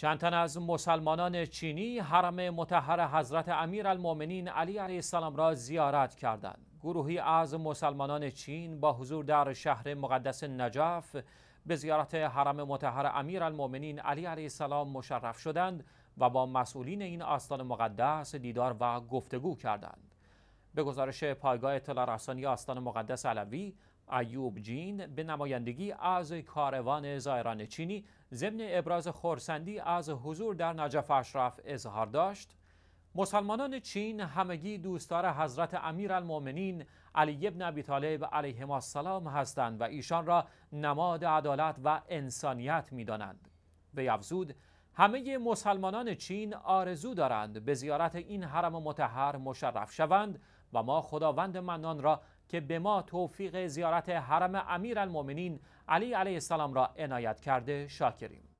چند تن از مسلمانان چینی حرم متحر حضرت امیر المومنین علی علیه السلام را زیارت کردند. گروهی از مسلمانان چین با حضور در شهر مقدس نجف به زیارت حرم متحر امیر المومنین علی علیه السلام مشرف شدند و با مسئولین این آستان مقدس دیدار و گفتگو کردند. به گزارش پایگاه اطلاع رسانی آستان مقدس علوی ایوب جین به نمایندگی از کاروان زایران چینی ضمن ابراز خورسندی از حضور در نجف اشرف اظهار داشت مسلمانان چین همگی دوستدار حضرت امیرالمؤمنین علی ابن ابی طالب ما السلام هستند و ایشان را نماد عدالت و انسانیت دانند به افزود همه مسلمانان چین آرزو دارند به زیارت این حرم متحر مشرف شوند و ما خداوند منان را که به ما توفیق زیارت حرم امیر علی علیه السلام را عنایت کرده شاکریم